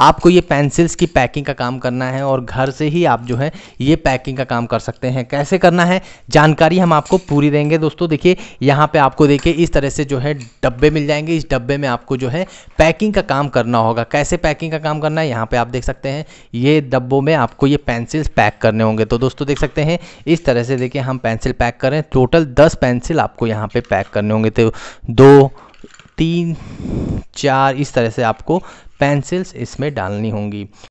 आपको ये पेंसिल्स की पैकिंग का काम करना है और घर से ही आप जो है ये पैकिंग का काम कर सकते हैं कैसे करना है जानकारी हम आपको पूरी देंगे दोस्तों देखिए यहाँ पे आपको देखिए इस तरह से जो है डब्बे मिल जाएंगे इस डब्बे में आपको जो है पैकिंग का काम करना होगा कैसे पैकिंग का काम करना है यहाँ पर आप देख सकते हैं ये डब्बों में आपको ये पेंसिल्स पैक करने होंगे तो दोस्तों देख सकते हैं इस तरह से देखिए हम पेंसिल पैक करें टोटल दस पेंसिल आपको यहाँ पर पैक करने होंगे तो दो तीन चार इस तरह से आपको पेंसिल्स इसमें डालनी होंगी